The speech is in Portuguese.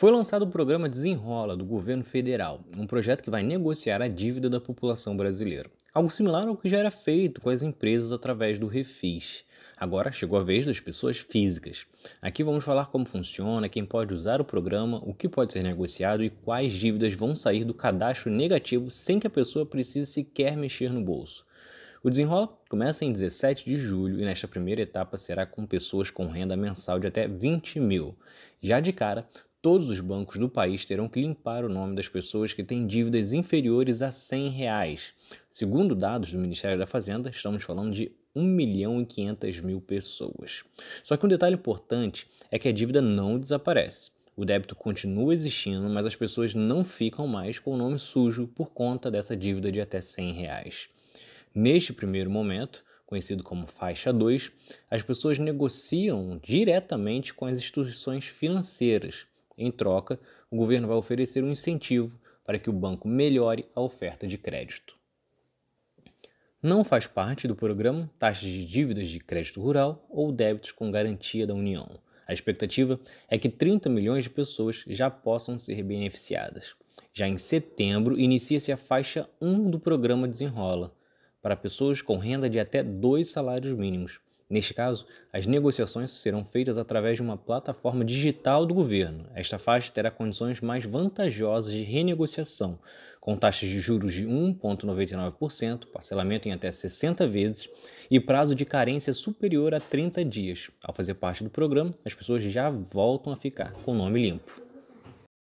Foi lançado o programa Desenrola do governo federal, um projeto que vai negociar a dívida da população brasileira. Algo similar ao que já era feito com as empresas através do Refis. Agora chegou a vez das pessoas físicas. Aqui vamos falar como funciona, quem pode usar o programa, o que pode ser negociado e quais dívidas vão sair do cadastro negativo sem que a pessoa precise sequer mexer no bolso. O desenrola começa em 17 de julho e nesta primeira etapa será com pessoas com renda mensal de até 20 mil. Já de cara, todos os bancos do país terão que limpar o nome das pessoas que têm dívidas inferiores a 100 reais. Segundo dados do Ministério da Fazenda, estamos falando de 1 milhão e 500 mil pessoas. Só que um detalhe importante é que a dívida não desaparece. O débito continua existindo, mas as pessoas não ficam mais com o nome sujo por conta dessa dívida de até 100 reais. Neste primeiro momento, conhecido como faixa 2, as pessoas negociam diretamente com as instituições financeiras em troca, o governo vai oferecer um incentivo para que o banco melhore a oferta de crédito. Não faz parte do programa taxas de dívidas de crédito rural ou débitos com garantia da União. A expectativa é que 30 milhões de pessoas já possam ser beneficiadas. Já em setembro, inicia-se a faixa 1 do programa Desenrola, para pessoas com renda de até dois salários mínimos. Neste caso, as negociações serão feitas através de uma plataforma digital do governo. Esta faixa terá condições mais vantajosas de renegociação, com taxas de juros de 1,99%, parcelamento em até 60 vezes e prazo de carência superior a 30 dias. Ao fazer parte do programa, as pessoas já voltam a ficar com o nome limpo.